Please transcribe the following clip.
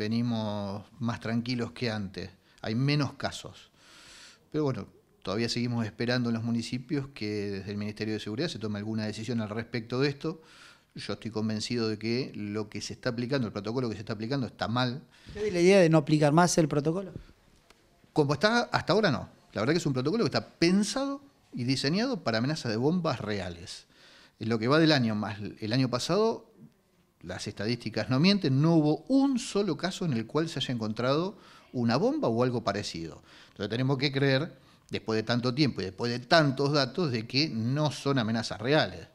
venimos más tranquilos que antes, hay menos casos. Pero bueno, todavía seguimos esperando en los municipios que desde el Ministerio de Seguridad se tome alguna decisión al respecto de esto. Yo estoy convencido de que lo que se está aplicando, el protocolo que se está aplicando, está mal. ¿Qué la idea de no aplicar más el protocolo? Como está hasta ahora no. La verdad que es un protocolo que está pensado y diseñado para amenazas de bombas reales. En lo que va del año más el año pasado las estadísticas no mienten, no hubo un solo caso en el cual se haya encontrado una bomba o algo parecido. Entonces tenemos que creer, después de tanto tiempo y después de tantos datos, de que no son amenazas reales.